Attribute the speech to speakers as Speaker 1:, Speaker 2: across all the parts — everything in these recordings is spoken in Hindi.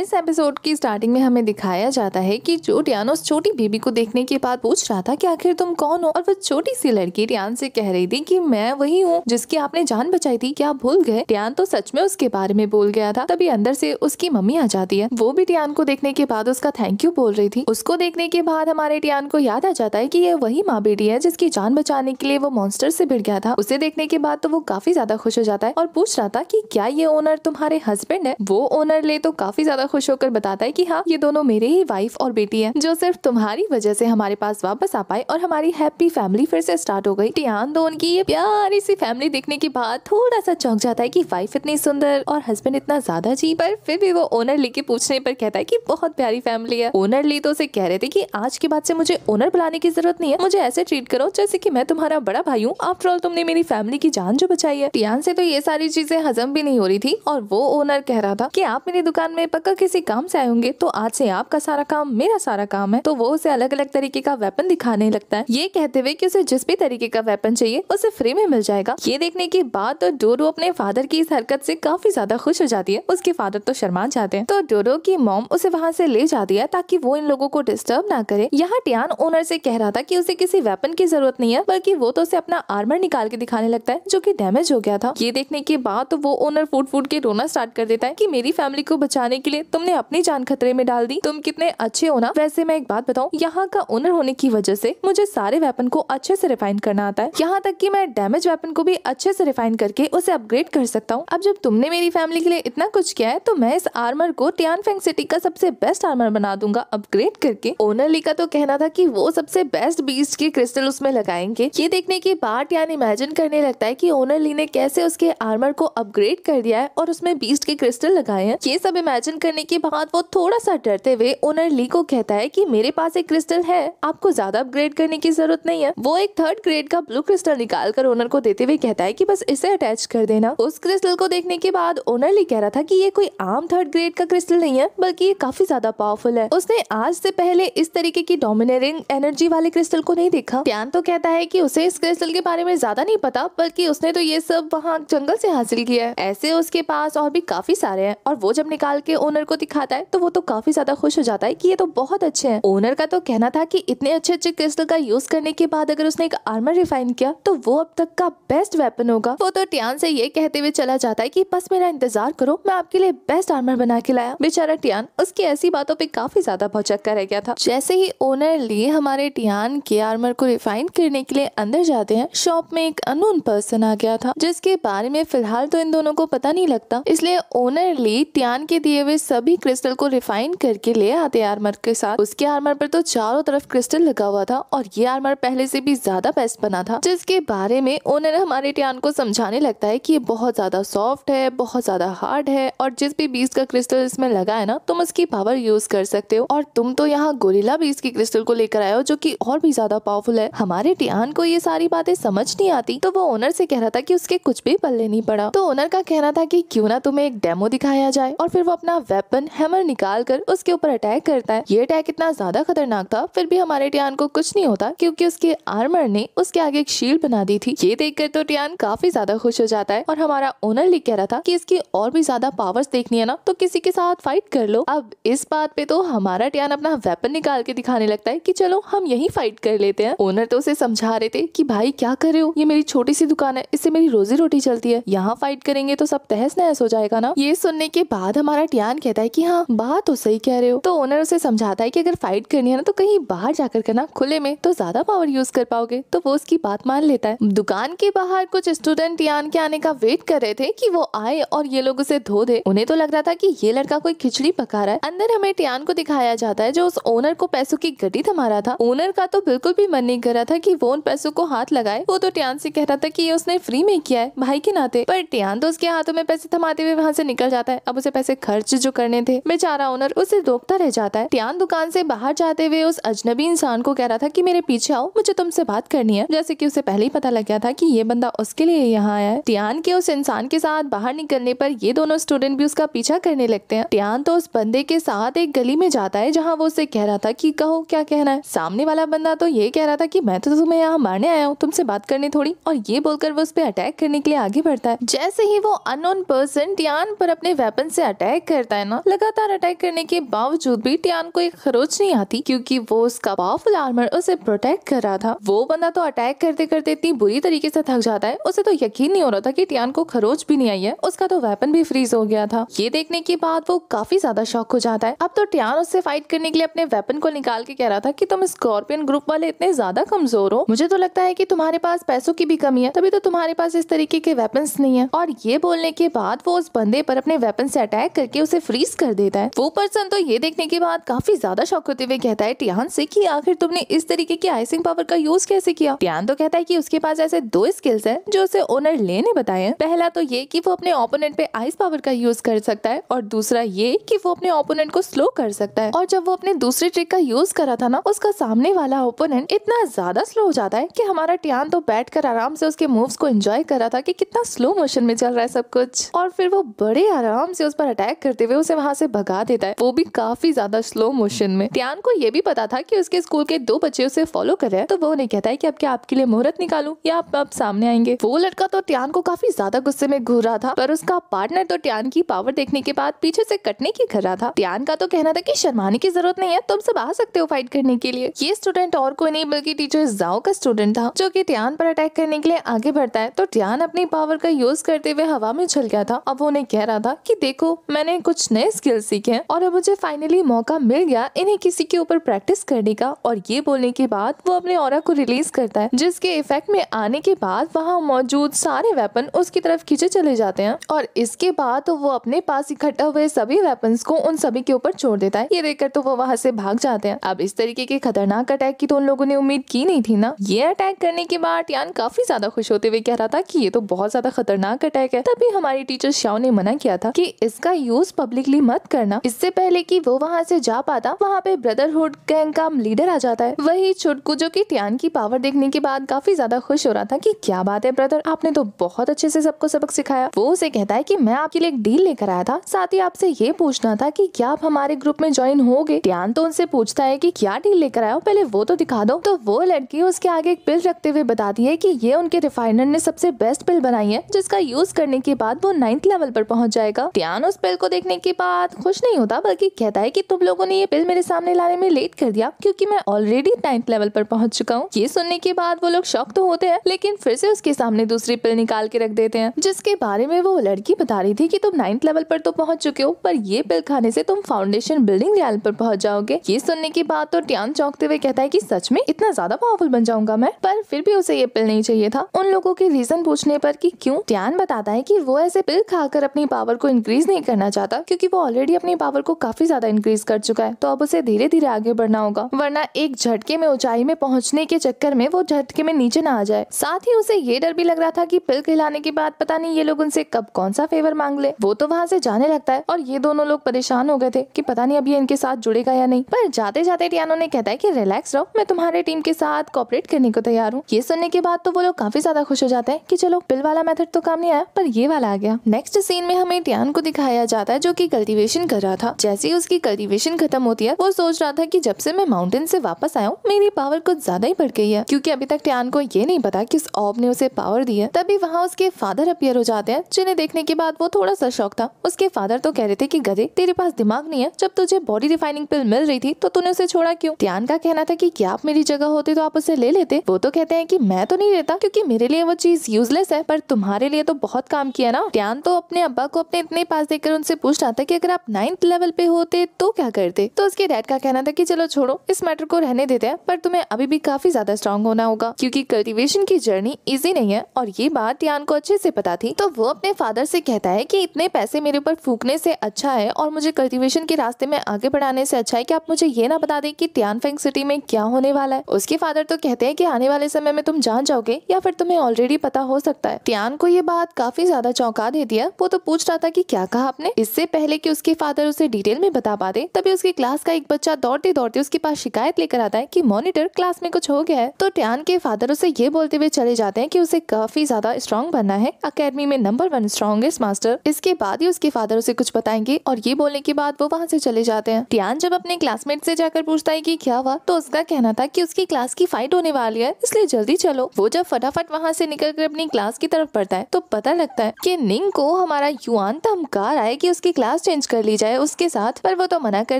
Speaker 1: इस एपिसोड की स्टार्टिंग में हमें दिखाया जाता है कि जो उस छोटी बेबी को देखने के बाद पूछ रहा था कि आखिर तुम कौन हो और वो छोटी सी लड़की रियान से कह रही थी कि मैं वही हूँ जिसकी आपने जान बचाई थी क्या भूल गए रियान तो सच में उसके बारे में बोल गया था तभी अंदर से उसकी मम्मी आ जाती है वो भी रियान को देखने के बाद उसका थैंक यू बोल रही थी उसको देखने के बाद हमारे रियान को याद आ जाता है की ये वही माँ बेटी है जिसकी जान बचाने के लिए वो मॉन्स्टर से भिड़ गया था उसे देखने के बाद तो वो काफी ज्यादा खुश हो जाता है और पूछ रहा था की क्या ये ओनर तुम्हारे हस्बैंड है वो ओनर ले तो काफी ज्यादा खुश होकर बताता है कि हाँ ये दोनों मेरे ही वाइफ और बेटी है जो सिर्फ तुम्हारी वजह से हमारे पास वापस आ पाए और हमारी हैप्पी फैमिली फिर से स्टार्ट हो गई टियान दोन की ये प्यारी सी फैमिली देखने के बाद थोड़ा सा चौंक जाता है की वाइफ इतनी सुंदर और हस्बैंड इतना ज्यादा जी पर फिर भी वो ओनर ली के पूछने पर कहता है की बहुत प्यारी फैमिली है ओनर ली तो उसे कह रहे थे की आज के बाद से मुझे ओनर बुलाने की जरूरत नहीं है मुझे ऐसे ट्रीट करो जैसे की मैं तुम्हारा बड़ा भाई हूँ आफ्टर ऑल तुमने मेरी फैमिली की जान जो बचाई है टियान से तो ये सारी चीजें हजम भी नहीं हो रही थी और वो ओनर कह रहा था की आप मेरी दुकान में पक्का किसी काम से आए होंगे तो आज से आपका सारा काम मेरा सारा काम है तो वो उसे अलग अलग तरीके का वेपन दिखाने लगता है ये कहते हुए की उसे जिस भी तरीके का वेपन चाहिए उसे फ्री में मिल जाएगा ये देखने के बाद तो डोरो अपने फादर की इस हरकत से काफी ज्यादा खुश हो जाती है उसके फादर तो शर्मा जाते हैं तो डोरो की मोम उसे वहाँ से ले जाती है ताकि वो इन लोगों को डिस्टर्ब ना करे यहाँ टियान ओनर से कह रहा था कि उसे किसी वेपन की जरूरत नहीं है बल्कि वो तो उसे अपना आर्मर निकाल के दिखाने लगता है जो कि डैमेज हो गया था ये देखने के बाद तो वो ओनर फूट फूट के रोना स्टार्ट कर देता है कि मेरी फैमिली को बचाने के लिए तुमने अपनी जान खतरे में डाल दी तुम कितने अच्छे हो ना वैसे मैं एक बात बताऊँ यहाँ का ओनर होने की वजह से मुझे सारे वेपन को अच्छे से रिफाइन करना आता है यहाँ तक की मैं डैमेज वेपन को भी अच्छे से रिफाइन करके उसे अपग्रेड कर सकता हूँ अब जब तुमने मेरी फैमिली के लिए इतना कुछ किया है तो मैं इस आर्मर को टियानफेंग सिटी का सबसे बेस्ट आर्मर बना दूंगा अपग्रेड करके ओनरली का तो कहना था की वो सबसे बेस्ट बीस्ट के क्रिस्टल उसमें लगाएंगे ये देखने के बाद यान इमेजिन करने लगता है की ओनरली ने कैसे उसके आर्मर को अपग्रेड कर दिया है और उसमें बीस्ट के क्रिस्टल लगाए हैं ये सब इमेजिन कर करने के बाद वो थोड़ा सा डरते हुए ओनर ली को कहता है कि मेरे पास एक क्रिस्टल है आपको ज्यादा अपग्रेड करने की जरूरत नहीं है वो एक थर्ड ग्रेड का ब्लू क्रिस्टल निकाल कर ओनर को देते हुए कहता है की बस इसे अटैच कर देना उस क्रिस्टल को देखने के बाद ओनर ली कह रहा था की ये कोई आम थर्ड ग्रेड का क्रिस्टल नहीं है बल्कि ये काफी ज्यादा पावरफुल है उसने आज से पहले इस तरीके की डोमिनेटिंग एनर्जी वाले क्रिस्टल को नहीं देखा प्यान तो कहता है की उसे इस क्रिस्टल के बारे में ज्यादा नहीं पता बल्कि उसने तो ये सब वहाँ जंगल से हासिल किया है ऐसे उसके पास और भी काफी सारे हैं और वो जब निकाल के ओनर ओनर को दिखाता है तो वो तो काफी ज्यादा खुश हो जाता है कि ये तो बहुत अच्छे हैं ओनर का तो कहना था कि इतने अच्छे अच्छे क्रिस्टल का यूज करने के बाद अगर उसने एक आर्मर रिफाइन किया तो वो अब तक का बेस्ट वेपन होगा वो तो टियान से ये कहते हुए चला जाता है की बस मेरा इंतजार करो मैं आपके लिए बेस्ट आर्मर बना के लाया बेचारा टियान उसकी ऐसी बातों पर काफी ज्यादा भौचक्का रह गया था जैसे ही ओनर लिए हमारे टियान के आर्मर को रिफाइन करने के लिए अंदर जाते हैं शॉप में एक अनोन पर्सन आ गया था जिसके बारे में फिलहाल तो इन दोनों को पता नहीं लगता इसलिए ओनर ली टियान के दिए हुए सभी क्रिस्टल को रिफाइन करके ले आते आर्मर के साथ उसके आर्मर पर तो चारों तरफ क्रिस्टल लगा हुआ था और ये आर्मर पहले से भी ज्यादा बेस्ट बना था जिसके बारे में ओनर हमारे टियान को समझाने लगता है की ये बहुत ज्यादा सॉफ्ट है बहुत ज्यादा हार्ड है और जिस भी बीस का क्रिस्टल इसमें लगा है ना तुम उसकी पावर यूज कर सकते हो और तुम तो यहाँ गोरिला बीस की क्रिस्टल को लेकर आयो हो जो की और भी ज्यादा पावरफुल है हमारे टियान को ये सारी बातें समझ नहीं आती तो वो ओनर से कह रहा था की उसके कुछ भी पल्ले नहीं पड़ा तो ओनर का कहना था की क्यूँ ना तुम्हें एक डेमो दिखाया जाए और फिर वो अपना वेपन हैमर निकाल कर उसके ऊपर अटैक करता है ये अटैक इतना ज्यादा खतरनाक था फिर भी हमारे टियान को कुछ नहीं होता क्योंकि उसके आर्मर ने उसके आगे एक शील्ड बना दी थी ये देखकर तो टियान काफी ज्यादा खुश हो जाता है और हमारा ओनर लिख कह रहा था कि इसकी और भी ज्यादा पावर्स देखनी है ना तो किसी के साथ फाइट कर लो अब इस बात पे तो हमारा टियान अपना वेपन निकाल के दिखाने लगता है की चलो हम यही फाइट कर लेते हैं ओनर तो उसे समझा रहे थे की भाई क्या कर रहे हो ये मेरी छोटी सी दुकान है इससे मेरी रोजी रोटी चलती है यहाँ फाइट करेंगे तो सब तहस नहस हो जाएगा ना ये सुनने के बाद हमारा टियान कह कहता है कि हाँ बात तो सही कह रहे हो तो ओनर उसे समझाता है कि अगर फाइट करनी है ना तो कहीं बाहर जाकर करना खुले में तो ज्यादा पावर यूज कर पाओगे तो वो उसकी बात मान लेता है दुकान के बाहर कुछ स्टूडेंट यान के आने का वेट कर रहे थे कि वो आए और ये लोग उसे धो दे उन्हें तो लग रहा था कि ये लड़का कोई खिचड़ी पका रहा है अंदर हमें टियान को दिखाया जाता है जो उस ओनर को पैसों की गड्डी थमा रहा था ओनर का तो बिल्कुल भी मन नहीं कर रहा था कि वो उन पैसों को हाथ लगाए वो तो टियान से कह रहा था कि ये उसने फ्री में किया है भाई के नाते पर टियान तो उसके हाथों में पैसे थमाते हुए वहाँ से निकल जाता है अब उसे पैसे खर्च जो करने थे बेचारा ओनर उसे रोकता रह जाता है टियान दुकान से बाहर जाते हुए उस अजनबी इंसान को कह रहा था कि मेरे पीछे आओ मुझे तुमसे बात करनी है जैसे कि उसे पहले ही पता लग गया था कि ये बंदा उसके लिए यहाँ आया है के उस इंसान के साथ बाहर निकलने पर ये दोनों स्टूडेंट भी उसका पीछा करने लगते हैं टियान तो उस बंदे के साथ एक गली में जाता है जहाँ वो उसे कह रहा था की कहो क्या कहना है सामने वाला बंदा तो ये कह रहा था की मैं तो तुम्हें यहाँ मारने आया हूँ तुमसे बात करनी थोड़ी और ये बोलकर वो उस पर अटैक करने के लिए आगे बढ़ता है जैसे ही वो अनोन पर्सन टियान पर अपने वेपन से अटैक करता है सेना लगातार अटैक करने के बावजूद भी टियान को एक खरोच नहीं आती क्योंकि वो उसका पावरफुल आर्मर उसे प्रोटेक्ट कर रहा था वो बंदा तो अटैक करते करते इतनी बुरी तरीके से थक जाता है उसे तो यकीन नहीं हो रहा था की टियान को खरोच भी नहीं आई है उसका तो वेपन भी फ्रीज हो गया था ये देखने के बाद वो काफी ज्यादा शौक हो जाता है अब तो टियान उससे फाइट करने के लिए अपने वेपन को निकाल के कह रहा था की तुम स्कॉर्पियन ग्रुप वाले इतने ज्यादा कमजोर हो मुझे तो लगता है की तुम्हारे पास पैसों की भी कमी है तभी तो तुम्हारे पास इस तरीके के वेपन नहीं है और ये बोलने के बाद वो उस बंदे पर अपने वेपन से अटैक करके उसे फ्रीज कर देता है वो पर्सन तो ये देखने के बाद काफी ज्यादा शौक होते हुए कहता है टियान से कि आखिर तुमने इस तरीके की आइसिंग पावर का यूज कैसे किया टियान तो कहता है कि उसके पास ऐसे दो स्किल्स है जो उसे ओनर लेने बताए पहला तो ये कि वो अपने ओपोनेंट पे आइस पावर का यूज कर सकता है और दूसरा ये कि वो अपने ओपोनेंट को स्लो कर सकता है और जब वो अपने दूसरे ट्रिक का यूज करा था ना उसका सामने वाला ओपोनेंट इतना ज्यादा स्लो हो जाता है कि हमारा टियान तो बैठ कर आराम से उसके मूव्स को एंजॉय कर रहा था कि कितना स्लो मोशन में चल रहा है सब कुछ और फिर वो बड़े आराम से उस पर अटैक करते हुए उसे वहाँ से भगा देता है वो भी काफी ज्यादा स्लो मोशन में त्यान को ये भी पता था कि उसके स्कूल के दो बच्चे उसे फॉलो कर रहे हैं तो वो नहीं कहता है कि अब क्या आपके लिए मुहूर्त निकालू या आप अब सामने आएंगे वो लड़का तो त्यान को काफी ज्यादा गुस्से में घूर रहा था पर उसका पार्टनर तो त्यान की पावर देखने के बाद पीछे से कटने की कर रहा था त्यान का तो कहना था की शर्माने की जरूरत नहीं है तुम सब आ सकते हो फाइट करने के लिए ये स्टूडेंट और कोई नहीं बल्कि टीचर जाओ का स्टूडेंट था जो की त्यान पर अटैक करने के लिए आगे बढ़ता है तो त्यान अपनी पावर का यूज करते हुए हवा में छल गया था अब वो उन्हें कह रहा था की देखो मैंने कुछ कुछ नए स्किल्स सीखे और अब मुझे फाइनली मौका मिल गया इन्हें किसी के ऊपर प्रैक्टिस करने का और ये बोलने के बाद वो अपने और को रिलीज करता है जिसके इफेक्ट में आने के बाद वहाँ मौजूद सारे वेपन उसकी तरफ खींचे चले जाते हैं और इसके बाद तो वो अपने पास इकट्ठा हुए सभी वेपन को उन सभी के ऊपर छोड़ देता है ये देखकर तो वो वहाँ से भाग जाते हैं अब इस तरीके के खतरनाक अटैक की तो उन लोगों ने उम्मीद की नहीं थी ना ये अटैक करने के बाद टियान काफी ज्यादा खुश होते हुए कह रहा था की ये तो बहुत ज्यादा खतरनाक अटैक है तभी हमारी टीचर शाओ ने मना किया था की इसका यूज पब्लिक पब्लिकली मत करना इससे पहले कि वो वहाँ से जा पाता वहाँ पे ब्रदरहुड गैंग का लीडर आ जाता है वही छुटकू जो की टियान की पावर देखने के बाद काफी ज्यादा खुश हो रहा था की क्या बात है ब्रदर आपने तो बहुत अच्छे से सबको सबक सिखाया वो उसे कहता है की मैं आपके लिए एक डील लेकर आया था साथ ही आपसे ये पूछना था की क्या आप हमारे ग्रुप में ज्वाइन हो गए टियान तो उनसे पूछता है की क्या डील लेकर आया पहले वो तो दिखा दो तो वो लड़की उसके आगे एक पिल रखते हुए बताती है कि ये उनके रिफाइनर ने सबसे बेस्ट पिल बनाई है जिसका यूज करने के बाद वो नाइन्थ लेवल पर पहुंच जाएगा टियान उस पिल को देखने के इसके बाद खुश नहीं होता बल्कि कहता है कि तुम लोगों ने ये बिल मेरे सामने लाने में लेट कर दिया क्योंकि मैं ऑलरेडी नाइन्थ लेवल पर पहुंच चुका हूँ ये सुनने के बाद वो लोग शॉक तो होते हैं लेकिन फिर से उसके सामने दूसरी पिल निकाल के रख देते हैं जिसके बारे में वो लड़की बता रही थी की तुम नाइन्थ लेवल पर तो पहुंच चुके हो पर ये पिल खाने से तुम फाउंडेशन बिल्डिंग लेवल पर पहुँच जाओगे ये सुनने के बाद तो ट्यान चौंकते हुए कहता है की सच में इतना ज्यादा पावरफुल बन जाऊंगा मैं पर फिर भी उसे ये पिल नहीं चाहिए था उन लोगों के रीजन पूछने पर कि क्यों ट्यान बताता है कि वो ऐसे पिल खाकर अपनी पावर को इंक्रीज नहीं करना चाहता क्योंकि क्योंकि वो ऑलरेडी अपनी पावर को काफी ज्यादा इंक्रीज कर चुका है तो अब उसे धीरे धीरे आगे बढ़ना होगा वरना एक झटके में ऊंचाई में पहुंचने के चक्कर में वो झटके में नीचे ना आ जाए साथ ही उसे ये डर भी लग रहा था की पिल खिलाने के बाद पता नहीं ये लोग उनसे कब कौन सा फेवर मांग ले वो तो वहाँ से जाने लगता है और ये दोनों लोग परेशान हो गए थे की पता नहीं अभी इनके साथ जुड़ेगा या नहीं पर जाते जाते टियानो ने कहता है की रिलैक्स रहो मैं तुम्हारे टीम के साथ कॉपरेट करने को तैयार हूँ ये सुनने के बाद तो वो लोग काफी ज्यादा खुश हो जाते हैं की चलो पिल वाला मेथड तो काम नहीं आया पर ये वाला आ गया नेक्स्ट सीन में हमें टियान को दिखाया जाता है जो की कल्टीवेशन कर रहा था जैसे ही उसकी कल्टीवेशन खत्म होती है वो सोच रहा था कि जब से मैं माउंटेन से वापस आया हूँ मेरी पावर कुछ ज्यादा ही बढ़ गई है क्योंकि अभी तक टियान को ये नहीं पता कि उस ऑब ने उसे पावर दी है तभी वहाँ उसके फादर अपियर हो जाते हैं जिन्हें देखने के बाद वो थोड़ा सा शौक था उसके फादर तो कह रहे थे की गधे तेरे पास दिमाग नहीं है जब तुझे बॉडी रिफाइनिंग पिल मिल रही थी तो तूने उसे छोड़ा क्यूँ टियान का कहना था की क्या आप मेरी जगह होते तो आप उसे ले लेते वो तो कहते हैं की मैं तो नहीं लेता क्यूँकी मेरे लिए वो चीज यूजलेस है पर तुम्हारे लिए तो बहुत काम किया ना टियान तो अपने अब्बा को अपने इतने पास देखकर उनसे पूछ रहा था कि अगर आप नाइन्थ लेवल पे होते तो क्या करते तो उसके डैड का कहना था कि चलो छोड़ो इस मैटर को रहने देते हैं पर तुम्हें अभी भी काफी ज्यादा स्ट्रांग होना होगा क्योंकि कल्टीवेशन की जर्नी इजी नहीं है और ये बात यान को अच्छे से पता थी तो वो अपने फादर से कहता है की इतने पैसे मेरे ऊपर फूकने से अच्छा है और मुझे कल्टिवेशन के रास्ते में आगे बढ़ाने से अच्छा है की आप मुझे ये ना बता दें की त्यान सिटी में क्या होने वाला है उसके फादर तो कहते हैं की आने वाले समय में तुम जान जाओगे या फिर तुम्हें ऑलरेडी पता हो सकता है त्यान को ये बात काफी ज्यादा चौंका देती है वो तो पूछ रहा था की क्या कहा आपने इससे पहले पहले कि उसके फादर उसे डिटेल में बता पाते तभी उसकी क्लास का एक बच्चा दौड़ते दौड़ते उसके पास शिकायत लेकर आता है कि मॉनिटर क्लास में कुछ हो गया है तो टैन के फादर उसे ये बोलते हुए चले जाते हैं कि उसे काफी ज्यादा स्ट्रॉन्ग बनना है अकेडमी में नंबर वन स्ट्रॉन्गेस्ट मास्टर इसके बाद ही उसके फादर उसे कुछ बताएंगे और ये बोलने के बाद वो वहाँ से चले जाते हैं टियान जब अपने क्लासमेट से जाकर पूछता है की क्या हुआ तो उसका कहना था की उसकी क्लास की फाइट होने वाली है इसलिए जल्दी चलो वो जब फटाफट वहाँ से निकल कर अपनी क्लास की तरफ बढ़ता है तो पता लगता है की निंग को हमारा युवा धमकार आए की उसकी क्लास क्लास चेंज कर ली जाए उसके साथ पर वो तो मना कर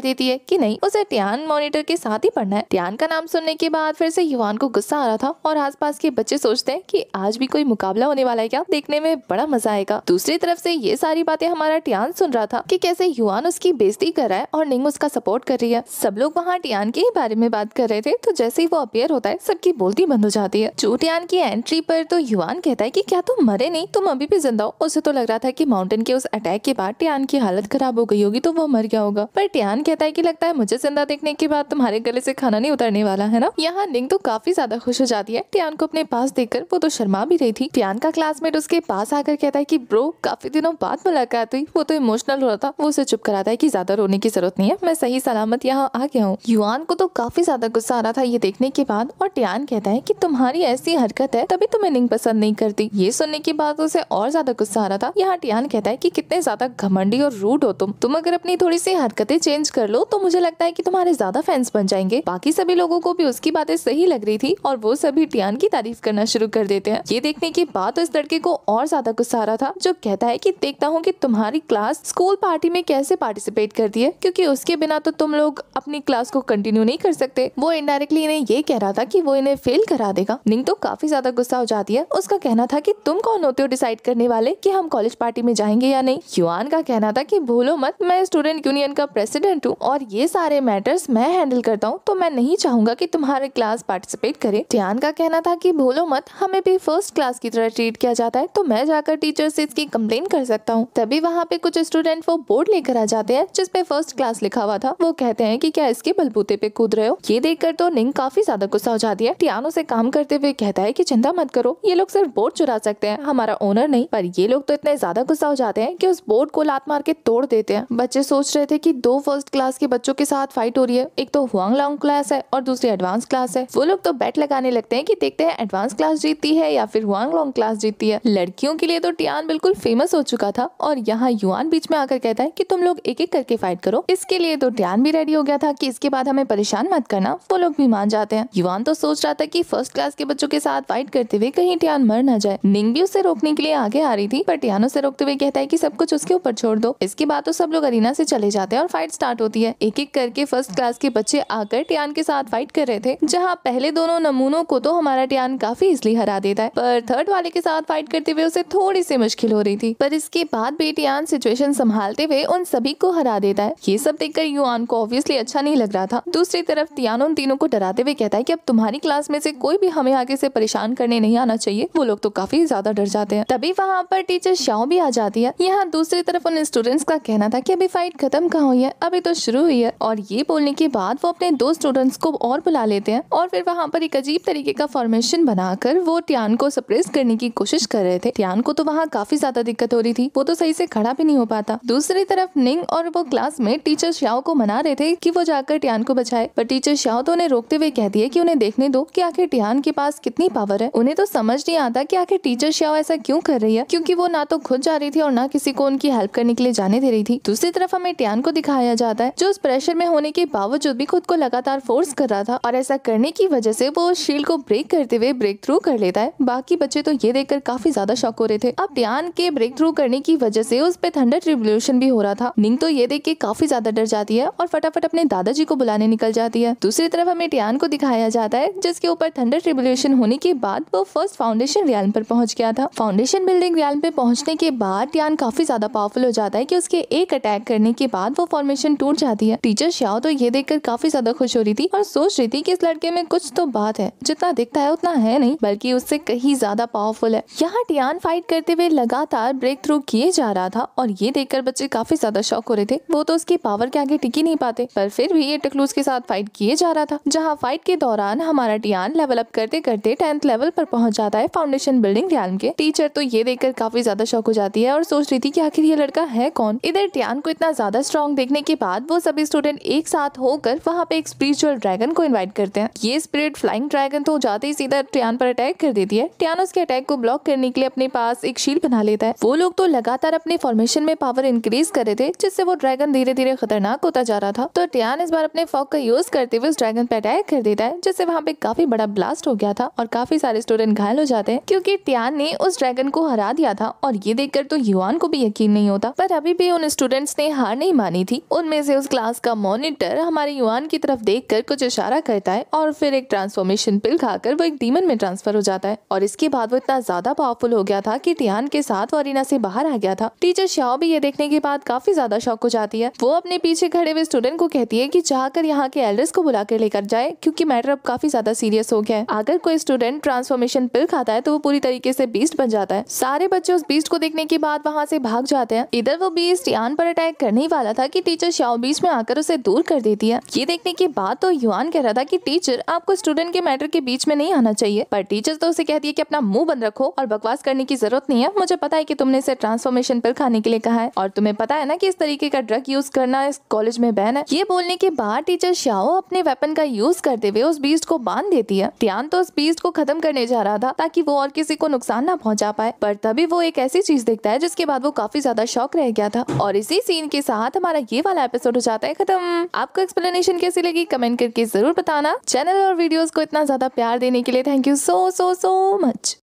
Speaker 1: देती है कि नहीं उसे टियान मॉनिटर के साथ ही पढ़ना है टियान का नाम सुनने के बाद फिर से युवान को गुस्सा आ रहा था और आसपास के बच्चे सोचते हैं कि आज भी कोई मुकाबला होने वाला है क्या देखने में बड़ा मजा आएगा दूसरी तरफ से ये सारी बातें हमारा टियान सुन रहा था की कैसे युवान उसकी बेजती कर रहा है और निंग उसका सपोर्ट कर रही है सब लोग वहाँ टियान के ही बारे में बात कर रहे थे तो जैसे ही वो अपेयर होता है सबकी बोलती बंद हो जाती है चू टियान की एंट्री पर तो युवान कहता है की क्या तुम मरे नहीं तुम अभी भी जिंदा हो उसे तो लग रहा था की माउंटेन के उस अटैक के बाद टियान की हालत हालत खराब हो गई होगी तो वो मर गया होगा पर टियान कहता है की लगता है मुझे जिंदा देखने के बाद तुम्हारे गले से खाना नहीं उतरने वाला है ना यहाँ निंग तो काफी ज्यादा खुश हो जाती है टियान को अपने पास देखकर वो तो शर्मा भी रही थी टियान का क्लासमेट उसके पास आकर कहता है की ब्रो काफी दिनों बाद मुलाकात हुई वो तो इमोशनल हो रहा था वो उसे चुप कराता है की ज्यादा रोने की जरूरत नहीं है मैं सही सलामत यहाँ आ गया हूँ युवान को तो काफी ज्यादा गुस्सा आ रहा था ये देखने के बाद और टियान कहता है की तुम्हारी ऐसी हरकत है तभी तुम्हें तो निंग पसंद नहीं करती ये सुनने के बाद उसे और ज्यादा गुस्सा आ रहा था यहाँ टियान कहता है की कितने ज्यादा घमंडी और रूड हो तुम तुम अगर अपनी थोड़ी सी हरकतें चेंज कर लो तो मुझे लगता है की तुम्हारे ज्यादा फैंस बन जाएंगे बाकी सभी लोगों को भी उसकी बातें सही लग रही थी और वो सभी टियान की तारीफ करना शुरू कर देते हैं ये देखने के बाद उस लड़के को और ज्यादा गुस्सा आ रहा था जो कहता है की देखता हूँ की तुम्हारी क्लास स्कूल पार्टी में कैसे पार्टिसिपेट करती है क्यूँकी उसके बिना तो तुम लोग अपनी क्लास को कंटिन्यू नहीं कर सकते वो इनडायरेक्टली इन्हें ये कह रहा था की वो इन्हें फेल करा देगा निंग तो काफी ज्यादा गुस्सा हो जाती है उसका कहना था की तुम कौन होते हो डिसाइड करने वाले की हम कॉलेज पार्टी में जाएंगे या नहीं युआन का कहना था की भूलो मत मैं स्टूडेंट यूनियन का प्रेसिडेंट हूँ और ये सारे मैटर्स मैं हैंडल करता हूँ तो मैं नहीं चाहूंगा कि तुम्हारे क्लास पार्टिसिपेट करे ध्यान का कहना था कि भूलो मत हमें भी फर्स्ट क्लास की तरह ट्रीट किया जाता है तो मैं जाकर टीचर से इसकी कम्प्लेन कर सकता हूँ तभी वहाँ पे कुछ स्टूडेंट वो बोर्ड लेकर आ जाते हैं जिसपे फर्स्ट क्लास लिखा हुआ था वो कहते हैं की क्या इसके बलबूते पे कूद रहे हो ये देख तो निंग काफी ज्यादा गुस्सा हो जाती है टियानो से काम करते हुए कहता है की चिंता मत करो ये लोग सिर्फ बोर्ड चुरा सकते हैं हमारा ओनर नहीं पर ये लोग तो इतने ज्यादा गुस्सा हो जाते हैं की उस बोर्ड को लात मार के तोड़ देते हैं बच्चे सोच रहे थे कि दो फर्स्ट क्लास के बच्चों के साथ फाइट हो रही है एक तो हुआंग लॉन्ग क्लास है और दूसरी एडवांस क्लास है वो लोग तो बैट लगाने लगते हैं कि देखते हैं एडवांस क्लास जीतती है या फिर हुआंग लॉन्ग क्लास जीतती है लड़कियों के लिए तो टियान बिल्कुल फेमस हो चुका था और यहाँ युवान बीच में आकर कहता है की तुम लोग एक एक करके फाइट करो इसके लिए तो टियान भी रेडी हो गया था की इसके बाद हमें परेशान मत करना वो लोग भी मान जाते हैं युवान तो सोच रहा था की फर्स्ट क्लास के बच्चों के साथ फाइट करते हुए कहीं टियान मर ना जाए निंग भी उसे रोकने के लिए आगे आ रही थी पर टियान उसे रोकते हुए कहता है की सब कुछ उसके ऊपर छोड़ दो इसके इसके बाद तो सब लोग अरीना से चले जाते हैं और फाइट स्टार्ट होती है एक एक करके फर्स्ट क्लास के बच्चे आकर टियान के साथ फाइट कर रहे थे जहाँ पहले दोनों नमूनों को तो हमारा टियान काफी इसलिए हरा देता है पर थर्ड वाले के साथ फाइट करते हुए उसे थोड़ी सी मुश्किल हो रही थी पर इसके बाद भी टियान सिचुएशन संभालते हुए उन सभी को हरा देता है ये सब देखकर युआन को ऑब्वियसली अच्छा नहीं लग रहा था दूसरी तरफ टियान उन तीनों को डराते हुए कहता है की अब तुम्हारी क्लास में से कोई भी हमें आगे से परेशान करने नहीं आना चाहिए वो लोग तो काफी ज्यादा डर जाते हैं तभी वहाँ पर टीचर श्याओ भी आ जाती है यहाँ दूसरी तरफ उन स्टूडेंट्स का कहना था कि अभी फाइट खत्म कहाँ हुई है अभी तो शुरू हुई है और ये बोलने के बाद वो अपने दो स्टूडेंट्स को और बुला लेते हैं और फिर वहाँ पर एक अजीब तरीके का फॉर्मेशन बनाकर वो टियान को सप्रेस करने की कोशिश कर रहे थे टियान को तो वहाँ काफी ज्यादा दिक्कत हो रही थी वो तो सही से खड़ा भी नहीं हो पाता दूसरी तरफ निंग और वो क्लास में टीचर श्याओ को मना रहे थे की वो जाकर टियान को बचाए पर टीचर श्याओ तो उन्हें रोकते हुए कह दिए की उन्हें देखने दो की आखिर टियान के पास कितनी पावर है उन्हें तो समझ नहीं आता की आखिर टीचर श्याओ ऐसा क्यूँ कर रही है क्यूँकी वो ना तो खुद जा रही थी और ना किसी को उनकी हेल्प करने के लिए जाने दिखाई दे रही थी दूसरी तरफ हमें टियान को दिखाया जाता है जो उस प्रेशर में होने के बावजूद भी खुद को लगातार फोर्स कर रहा था और ऐसा करने की वजह से वो उस शील्ड को ब्रेक करते हुए ब्रेक थ्रू कर लेता है बाकी बच्चे तो ये देखकर काफी ज्यादा शौक हो रहे थे अब टियान के ब्रेक थ्रू करने की वजह से उस पर थंडर रिवोल्यूशन भी हो रहा था निंग तो ये देख के काफी ज्यादा डर जाती है और फटाफट अपने दादाजी को बुलाने निकल जाती है दूसरी तरफ हमें टियान को दिखाया जाता है जिसके ऊपर थंडर रिवोल्यूशन होने के बाद वो फर्स्ट फाउंडेशन रियाल पर पहुंच गया था फाउंडेशन बिल्डिंग रियाल पे पहुंचने के बाद टियान काफी ज्यादा पावरफुल हो जाता है की उसके एक अटैक करने के बाद वो फॉर्मेशन टूट जाती है टीचर श्याओ तो ये देखकर काफी ज्यादा खुश हो रही थी और सोच रही थी कि इस लड़के में कुछ तो बात है जितना दिखता है उतना है नहीं बल्कि उससे कहीं ज्यादा पावरफुल है यहाँ टियान फाइट करते हुए लगातार ब्रेक थ्रू किए जा रहा था और ये देखकर बच्चे काफी ज्यादा शौक हो रहे थे वो तो उसकी पावर के आगे टिकी नहीं पाते पर फिर भी ये टकलूस के साथ फाइट किए जा रहा था जहाँ फाइट के दौरान हमारा टियान लेवल अप करते करते टेंथ लेवल पर पहुंच जाता है फाउंडेशन बिल्डिंग रियालम के टीचर तो ये देखकर काफी ज्यादा शौक हो जाती है और सोच रही थी की आखिर ये लड़का है कौन जॉन इधर टियान को इतना ज्यादा स्ट्रॉन्ग देखने के बाद वो सभी स्टूडेंट एक साथ होकर वहाँ पे एक स्पिरिचुअल ड्रैगन को इन्वाइट करते हैं ये स्पिरिट फ्लाइंग ड्रैगन तो जाते ही सीधा टियान पर अटैक कर देती है टियान उसके अटैक को ब्लॉक करने के लिए अपने पास एक शील बना लेता है वो लोग तो लगातार अपने फॉर्मेशन में पावर इंक्रीज कर रहे थे जिससे वो ड्रैगन धीरे धीरे खतरनाक होता जा रहा था तो टियान इस बार अपने फॉक का यूज करते हुए उस ड्रैगन पे अटैक कर देता है जिससे वहाँ पे काफी बड़ा ब्लास्ट हो गया था और काफी सारे स्टूडेंट घायल हो जाते हैं क्योंकि टियान ने उस ड्रैगन को हरा दिया था और ये देखकर तो युवान को भी यकीन नहीं होता पर अभी भी उन स्टूडेंट्स ने हार नहीं मानी थी उनमें से उस क्लास का मॉनिटर हमारे युवान की तरफ देखकर कुछ इशारा करता है और फिर एक ट्रांसफॉर्मेशन पिल खाकर वो एक डीमन में ट्रांसफर हो जाता है और इसके बाद वो इतना ज्यादा पावरफुल हो गया था की टियान के साथ वरीना से बाहर आ गया था टीचर श्याओ भी ये देखने के बाद काफी ज्यादा शौक हो जाती है वो अपने पीछे खड़े हुए स्टूडेंट को कहती है की जाकर यहाँ के एल्डर्स को बुलाकर लेकर जाए क्यूँकी मैटर अब काफी ज्यादा सीरियस हो गया है अगर कोई स्टूडेंट ट्रांसफॉर्मेशन पिल खाता है तो वो पूरी तरीके से बीस्ट बन जाता है सारे बच्चे उस बीस्ट को देखने के बाद वहाँ से भाग जाते हैं इधर वो बीस्ट बीस्ट यान पर अटैक करने ही वाला था कि टीचर श्याओ बीच में आकर उसे दूर कर देती है ये देखने के बाद तो युआन कह रहा था कि टीचर आपको स्टूडेंट के मैटर के बीच में नहीं आना चाहिए पर टीचर तो उसे कहती है कि अपना मुंह बंद रखो और बकवास करने की जरूरत नहीं है मुझे पता है की तुमने इसे ट्रांसफॉर्मेशन पर खाने के लिए कहा है और तुम्हें पता है ना कि इस तरीके का ड्रग यूज करना इस कॉलेज में बैन है ये बोलने के बाद टीचर श्याओ अपने वेपन का यूज करते हुए उस बीस्ट को बांध देती है टियान तो उस बीस्ट को खत्म करने जा रहा था ताकि वो और किसी को नुकसान ना पहुंचा पाए पर तभी वो एक ऐसी चीज देखता है जिसके बाद वो काफी ज्यादा शौक रह गया था था और इसी सीन के साथ हमारा ये वाला एपिसोड हो जाता है खत्म आपको एक्सप्लेनेशन कैसी लगी कमेंट करके जरूर बताना चैनल और वीडियोस को इतना ज्यादा प्यार देने के लिए thank you so so so much